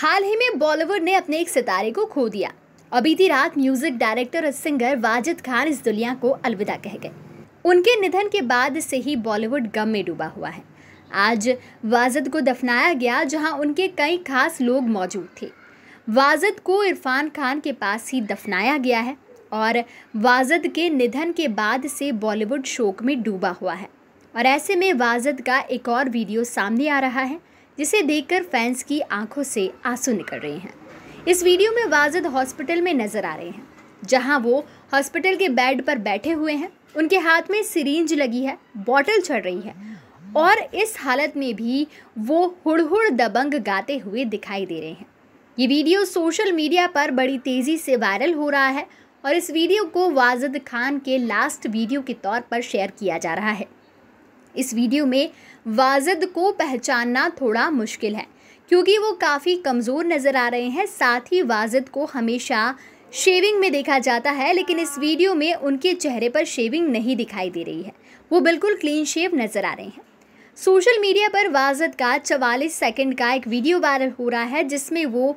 हाल ही में बॉलीवुड ने अपने एक सितारे को खो दिया और बीती रात म्यूजिक डायरेक्टर और सिंगर वाजिद खान इस दुनिया को अलविदा कह गए उनके निधन के बाद से ही बॉलीवुड गम में डूबा हुआ है आज वाजिद को दफनाया गया जहां उनके कई खास लोग मौजूद थे वाजिद को इरफान खान के पास ही दफनाया गया है और वाजिद के निधन के बाद से बॉलीवुड शोक में डूबा हुआ है और ऐसे में वाजिद का एक और वीडियो सामने आ रहा है जिसे देखकर फैंस की आंखों से आंसू निकल रहे हैं इस वीडियो में वाजिद हॉस्पिटल में नजर आ रहे हैं जहां वो हॉस्पिटल के बेड पर बैठे हुए हैं उनके हाथ में सिरिंज लगी है बॉटल चढ़ रही है और इस हालत में भी वो हुड़हुड़ दबंग गाते हुए दिखाई दे रहे हैं ये वीडियो सोशल मीडिया पर बड़ी तेज़ी से वायरल हो रहा है और इस वीडियो को वाजिद खान के लास्ट वीडियो के तौर पर शेयर किया जा रहा है इस वीडियो में वाजिद को पहचानना थोड़ा मुश्किल है क्योंकि वो काफ़ी कमज़ोर नज़र आ रहे हैं साथ ही वाजिद को हमेशा शेविंग में देखा जाता है लेकिन इस वीडियो में उनके चेहरे पर शेविंग नहीं दिखाई दे रही है वो बिल्कुल क्लीन शेव नज़र आ रहे हैं सोशल मीडिया पर वाजद का चवालीस सेकंड का एक वीडियो वायरल हो रहा है जिसमें वो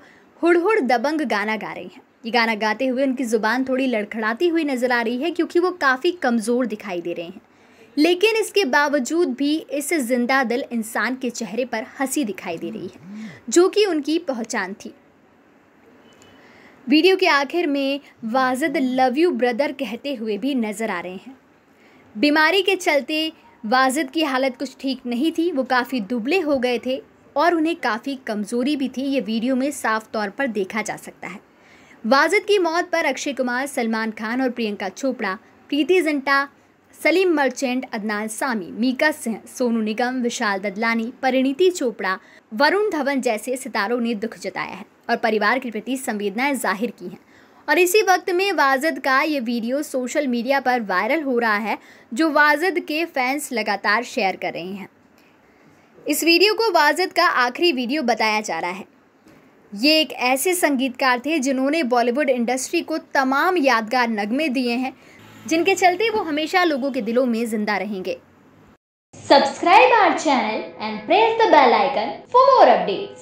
हुड़हुड़ दबंग गाना गा रहे हैं ये गाना गाते हुए उनकी ज़ुबान थोड़ी लड़खड़ाती हुई नज़र आ रही है क्योंकि वो काफ़ी कमज़ोर दिखाई दे रहे हैं लेकिन इसके बावजूद भी इस जिंदा दिल इंसान के चेहरे पर हंसी दिखाई दे रही है जो कि उनकी पहचान थी वीडियो के आखिर में वाजिद लव यू ब्रदर कहते हुए भी नज़र आ रहे हैं बीमारी के चलते वाजिद की हालत कुछ ठीक नहीं थी वो काफ़ी दुबले हो गए थे और उन्हें काफ़ी कमज़ोरी भी थी ये वीडियो में साफ तौर पर देखा जा सकता है वाजिद की मौत पर अक्षय कुमार सलमान खान और प्रियंका चोपड़ा प्रीति जिंटा सलीम मर्चेंट अदनान सामी मीका सिंह सोनू निगम विशाल ददलानी परिणीति चोपड़ा वरुण धवन जैसे सितारों ने दुख जताया है और परिवार के प्रति संवेदनाएं जाहिर की हैं और इसी वक्त में वाजिद का ये वीडियो सोशल मीडिया पर वायरल हो रहा है जो वाजिद के फैंस लगातार शेयर कर रहे हैं इस वीडियो को वाजिद का आखिरी वीडियो बताया जा रहा है ये एक ऐसे संगीतकार थे जिन्होंने बॉलीवुड इंडस्ट्री को तमाम यादगार नगमे दिए हैं जिनके चलते वो हमेशा लोगों के दिलों में जिंदा रहेंगे subscribe our channel and press the bell icon for more updates